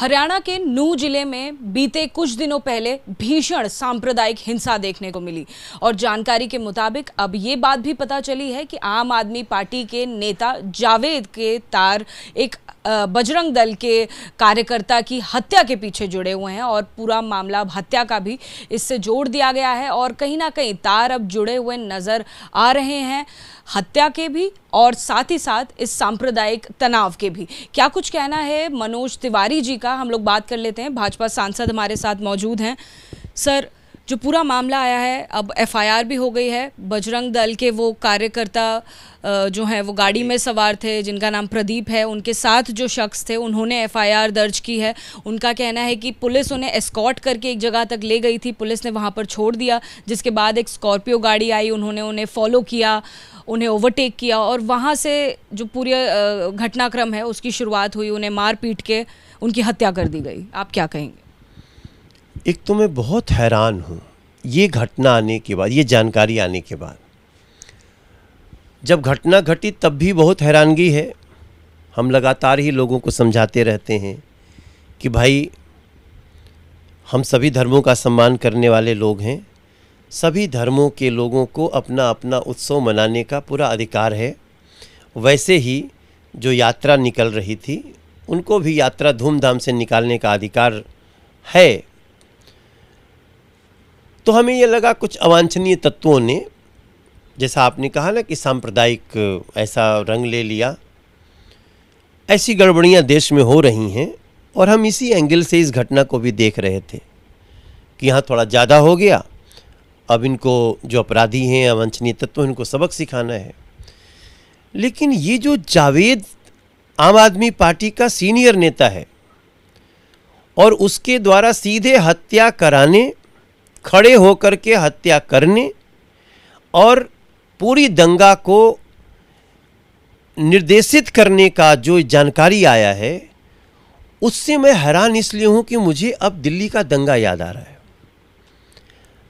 हरियाणा के नू जिले में बीते कुछ दिनों पहले भीषण सांप्रदायिक हिंसा देखने को मिली और जानकारी के मुताबिक अब ये बात भी पता चली है कि आम आदमी पार्टी के नेता जावेद के तार एक बजरंग दल के कार्यकर्ता की हत्या के पीछे जुड़े हुए हैं और पूरा मामला अब हत्या का भी इससे जोड़ दिया गया है और कहीं ना कहीं तार अब जुड़े हुए नज़र आ रहे हैं हत्या के भी और साथ ही साथ इस सांप्रदायिक तनाव के भी क्या कुछ कहना है मनोज तिवारी जी का हम लोग बात कर लेते हैं भाजपा सांसद हमारे साथ मौजूद हैं सर जो पूरा मामला आया है अब एफआईआर भी हो गई है बजरंग दल के वो कार्यकर्ता जो हैं वो गाड़ी में सवार थे जिनका नाम प्रदीप है उनके साथ जो शख्स थे उन्होंने एफआईआर दर्ज की है उनका कहना है कि पुलिस उन्हें एस्कॉट करके एक जगह तक ले गई थी पुलिस ने वहाँ पर छोड़ दिया जिसके बाद एक स्कॉर्पियो गाड़ी आई उन्होंने उन्हें फॉलो किया उन्हें ओवरटेक किया और वहाँ से जो पूरे घटनाक्रम है उसकी शुरुआत हुई उन्हें मार पीट के उनकी हत्या कर दी गई आप क्या कहेंगे एक तो मैं बहुत हैरान हूँ ये घटना आने के बाद ये जानकारी आने के बाद जब घटना घटी तब भी बहुत हैरानगी है हम लगातार ही लोगों को समझाते रहते हैं कि भाई हम सभी धर्मों का सम्मान करने वाले लोग हैं सभी धर्मों के लोगों को अपना अपना उत्सव मनाने का पूरा अधिकार है वैसे ही जो यात्रा निकल रही थी उनको भी यात्रा धूमधाम से निकालने का अधिकार है तो हमें यह लगा कुछ अवांछनीय तत्वों ने जैसा आपने कहा ना कि सांप्रदायिक ऐसा रंग ले लिया ऐसी गड़बड़ियाँ देश में हो रही हैं और हम इसी एंगल से इस घटना को भी देख रहे थे कि यहाँ थोड़ा ज़्यादा हो गया अब इनको जो अपराधी हैं अवांछनीय तत्व इनको सबक सिखाना है लेकिन ये जो जावेद आम आदमी पार्टी का सीनियर नेता है और उसके द्वारा सीधे हत्या कराने खड़े होकर के हत्या करने और पूरी दंगा को निर्देशित करने का जो जानकारी आया है उससे मैं हैरान इसलिए हूँ कि मुझे अब दिल्ली का दंगा याद आ रहा है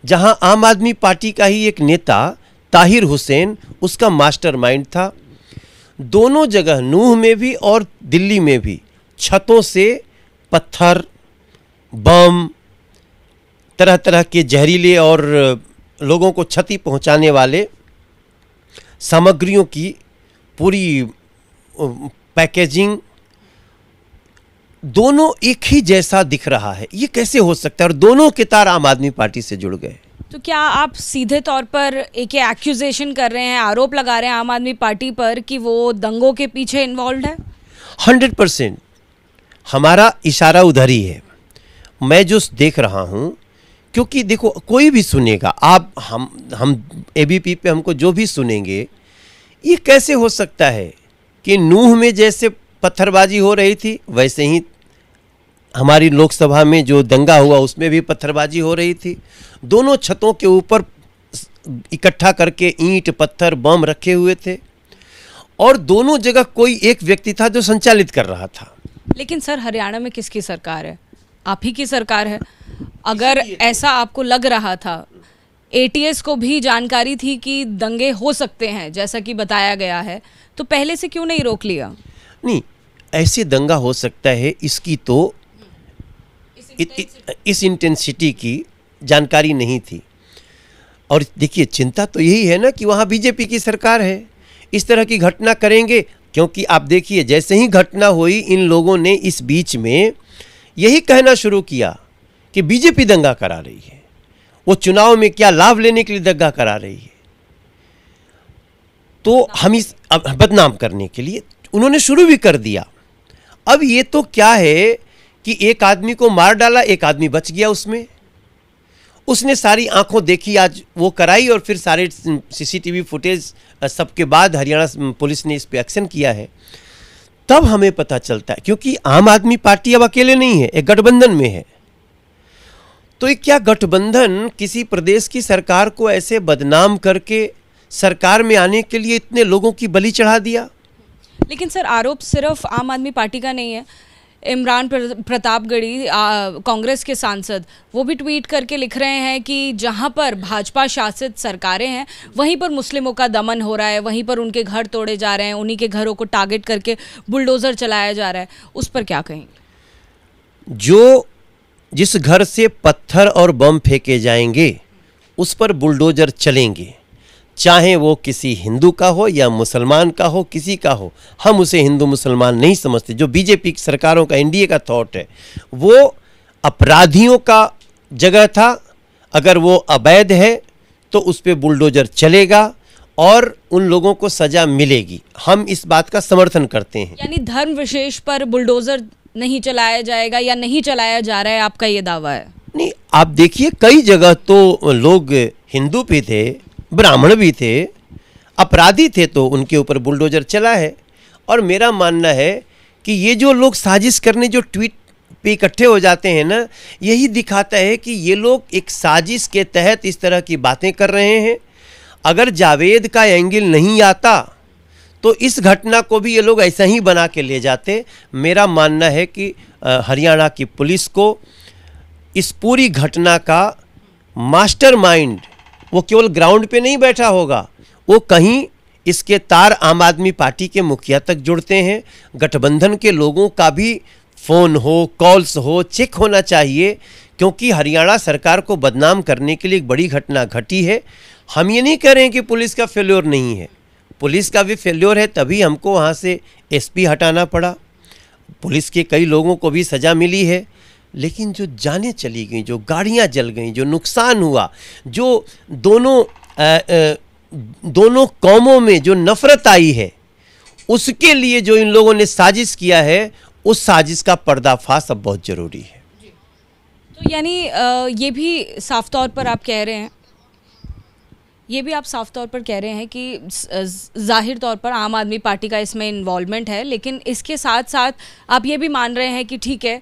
जहां आम आदमी पार्टी का ही एक नेता ताहिर हुसैन उसका मास्टरमाइंड था दोनों जगह नूह में भी और दिल्ली में भी छतों से पत्थर बम तरह तरह के जहरीले और लोगों को क्षति पहुंचाने वाले सामग्रियों की पूरी पैकेजिंग दोनों एक ही जैसा दिख रहा है ये कैसे हो सकता है और दोनों के तार आम आदमी पार्टी से जुड़ गए तो क्या आप सीधे तौर पर एक एक्यूजेशन कर रहे हैं आरोप लगा रहे हैं आम आदमी पार्टी पर कि वो दंगों के पीछे इन्वॉल्व है हंड्रेड परसेंट हमारा इशारा उधर ही है मैं जो देख रहा हूँ क्योंकि देखो कोई भी सुनेगा आप हम हम एबीपी पे हमको जो भी सुनेंगे ये कैसे हो सकता है कि नूह में जैसे पत्थरबाजी हो रही थी वैसे ही हमारी लोकसभा में जो दंगा हुआ उसमें भी पत्थरबाजी हो रही थी दोनों छतों के ऊपर इकट्ठा करके ईंट पत्थर बम रखे हुए थे और दोनों जगह कोई एक व्यक्ति था जो संचालित कर रहा था लेकिन सर हरियाणा में किसकी सरकार है आप ही की सरकार है अगर ऐसा आपको लग रहा था एटीएस को भी जानकारी थी कि दंगे हो सकते हैं जैसा कि बताया गया है तो पहले से क्यों नहीं रोक लिया नहीं ऐसे दंगा हो सकता है इसकी तो इस इंटेंसिटी की जानकारी नहीं थी और देखिए चिंता तो यही है ना कि वहाँ बीजेपी की सरकार है इस तरह की घटना करेंगे क्योंकि आप देखिए जैसे ही घटना हुई इन लोगों ने इस बीच में यही कहना शुरू किया कि बीजेपी दंगा करा रही है वो चुनाव में क्या लाभ लेने के लिए दंगा करा रही है तो हम इस बदनाम करने के लिए उन्होंने शुरू भी कर दिया अब ये तो क्या है कि एक आदमी को मार डाला एक आदमी बच गया उसमें उसने सारी आंखों देखी आज वो कराई और फिर सारे सीसीटीवी फुटेज सबके बाद हरियाणा पुलिस ने इस पर एक्शन किया है तब हमें पता चलता है क्योंकि आम आदमी पार्टी अब अकेले नहीं है एक गठबंधन में है तो ये क्या गठबंधन किसी प्रदेश की सरकार को ऐसे बदनाम करके सरकार में आने के लिए इतने लोगों की बलि चढ़ा दिया लेकिन सर आरोप सिर्फ आम आदमी पार्टी का नहीं है इमरान प्रतापगढ़ी कांग्रेस के सांसद वो भी ट्वीट करके लिख रहे हैं कि जहां पर भाजपा शासित सरकारें हैं वहीं पर मुस्लिमों का दमन हो रहा है वहीं पर उनके घर तोड़े जा रहे हैं उन्हीं के घरों को टारगेट करके बुलडोज़र चलाया जा रहा है उस पर क्या कहेंगे जो जिस घर से पत्थर और बम फेंके जाएंगे उस पर बुलडोज़र चलेंगे चाहे वो किसी हिंदू का हो या मुसलमान का हो किसी का हो हम उसे हिंदू मुसलमान नहीं समझते जो बीजेपी की सरकारों का एनडीए का थॉट है वो अपराधियों का जगह था अगर वो अवैध है तो उस पर बुलडोजर चलेगा और उन लोगों को सजा मिलेगी हम इस बात का समर्थन करते हैं यानी धर्म विशेष पर बुलडोजर नहीं चलाया जाएगा या नहीं चलाया जा रहा है आपका ये दावा है नहीं आप देखिए कई जगह तो लोग हिंदू भी थे ब्राह्मण भी थे अपराधी थे तो उनके ऊपर बुलडोजर चला है और मेरा मानना है कि ये जो लोग साजिश करने जो ट्वीट पे इकट्ठे हो जाते हैं ना यही दिखाता है कि ये लोग एक साजिश के तहत इस तरह की बातें कर रहे हैं अगर जावेद का एंगल नहीं आता तो इस घटना को भी ये लोग ऐसा ही बना के ले जाते मेरा मानना है कि हरियाणा की पुलिस को इस पूरी घटना का मास्टरमाइंड वो केवल ग्राउंड पे नहीं बैठा होगा वो कहीं इसके तार आम आदमी पार्टी के मुखिया तक जुड़ते हैं गठबंधन के लोगों का भी फ़ोन हो कॉल्स हो चेक होना चाहिए क्योंकि हरियाणा सरकार को बदनाम करने के लिए एक बड़ी घटना घटी है हम ये नहीं कह रहे हैं कि पुलिस का फेल्योर नहीं है पुलिस का भी फेल्योर है तभी हमको वहाँ से एसपी हटाना पड़ा पुलिस के कई लोगों को भी सज़ा मिली है लेकिन जो जाने चली गई जो गाड़ियां जल गई जो नुकसान हुआ जो दोनों आ, दोनों कौमों में जो नफ़रत आई है उसके लिए जो इन लोगों ने साजिश किया है उस साजिश का पर्दाफाश अब बहुत ज़रूरी है तो यानी ये भी साफ तौर पर आप कह रहे हैं ये भी आप साफ तौर पर कह रहे हैं कि जाहिर तौर पर आम आदमी पार्टी का इसमें इन्वॉल्वमेंट है लेकिन इसके साथ साथ आप ये भी मान रहे हैं कि ठीक है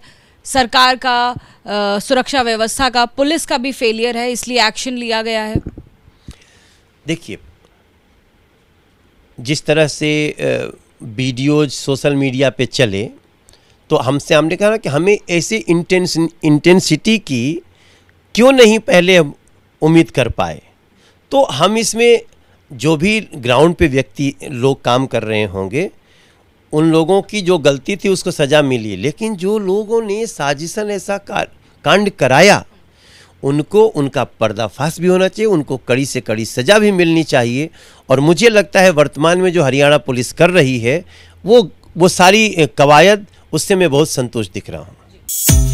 सरकार का आ, सुरक्षा व्यवस्था का पुलिस का भी फेलियर है इसलिए एक्शन लिया गया है देखिए जिस तरह से वीडियोज सोशल मीडिया पे चले तो हमसे हमने कहा ना कि हमें ऐसे इंटेंस इंटेंसिटी की क्यों नहीं पहले उम्मीद कर पाए तो हम इसमें जो भी ग्राउंड पे व्यक्ति लोग काम कर रहे होंगे उन लोगों की जो गलती थी उसको सज़ा मिली लेकिन जो लोगों ने साजिशन ऐसा कांड कराया उनको उनका पर्दाफाश भी होना चाहिए उनको कड़ी से कड़ी सज़ा भी मिलनी चाहिए और मुझे लगता है वर्तमान में जो हरियाणा पुलिस कर रही है वो वो सारी कवायद उससे मैं बहुत संतोष दिख रहा हूँ